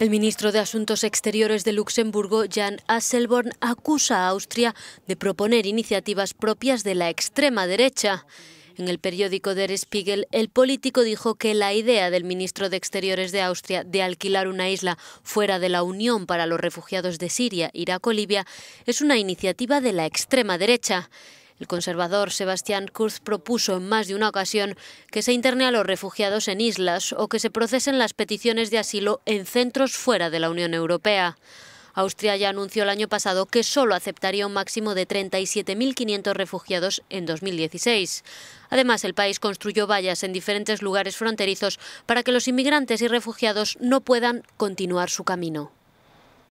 El ministro de Asuntos Exteriores de Luxemburgo, Jan Asselborn, acusa a Austria de proponer iniciativas propias de la extrema derecha. En el periódico Der Spiegel, el político dijo que la idea del ministro de Exteriores de Austria de alquilar una isla fuera de la Unión para los refugiados de Siria, Irak o Libia es una iniciativa de la extrema derecha. El conservador Sebastián Kurz propuso en más de una ocasión que se interne a los refugiados en islas o que se procesen las peticiones de asilo en centros fuera de la Unión Europea. Austria ya anunció el año pasado que solo aceptaría un máximo de 37.500 refugiados en 2016. Además, el país construyó vallas en diferentes lugares fronterizos para que los inmigrantes y refugiados no puedan continuar su camino.